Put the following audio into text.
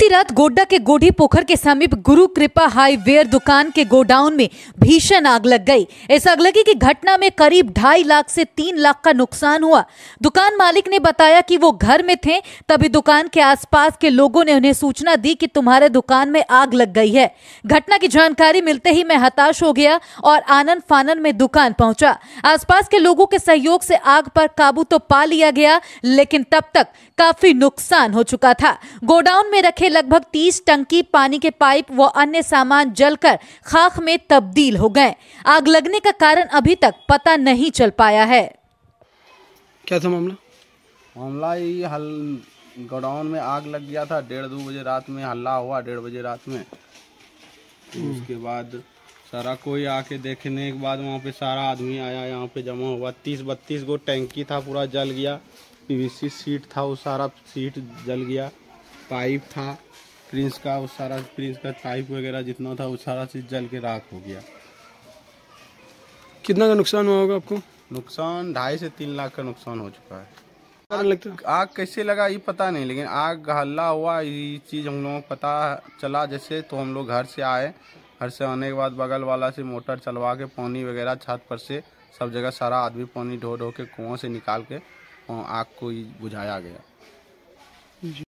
बीती रात गोड्डा के गोढ़ी पोखर के समीप गुरु कृपा हाईवेयर दुकान के गोडाउन में भीषण आग लग गई इस आगलगी की घटना में करीब ढाई लाख से तीन लाख का नुकसान हुआ दुकान मालिक ने बताया कि वो घर में थे तभी दुकान के आसपास के लोगों ने उन्हें सूचना दी कि तुम्हारे दुकान में आग लग गई है घटना की जानकारी मिलते ही मैं हताश हो गया और आनंद फानन में दुकान पहुंचा आसपास के लोगों के सहयोग से आग पर काबू तो पा लिया गया लेकिन तब तक काफी नुकसान हो चुका था गोडाउन में रखे लगभग 30 टंकी पानी के पाइप व अन्य सामान जलकर खाख में तब्दील हो गए आग लगने का कारण अभी तक पता नहीं चल पाया है क्या था मामला मामला ये हल गोडाउन में आग लग गया था डेढ़ दो बजे रात में हल्ला हुआ डेढ़ बजे रात में तो उसके बाद सारा कोई आके देखने के बाद वहाँ पे सारा आदमी आया यहाँ पे जमा हुआ तीस बत्तीस गो टैंकी था पूरा जल गया पीवीसी सीट था वो सारा सीट जल गया पाइप था प्रिंस का वो सारा प्रिंस का पाइप वगैरह जितना था वो सारा चीज़ जल के राख हो गया कितना का नुकसान हुआ होगा आपको नुकसान ढाई से तीन लाख का नुकसान हो चुका है आग, कैसे लगा ये पता नहीं लेकिन आग हल्ला हुआ ये चीज़ हम लोगों को पता चला जैसे तो हम लोग घर से आए घर से आने के बाद बगल वाला से मोटर चलवा के पानी वगैरह छत पर से सब जगह सारा आदमी पानी ढो ढो के कुओं से निकाल के आग को बुझाया गया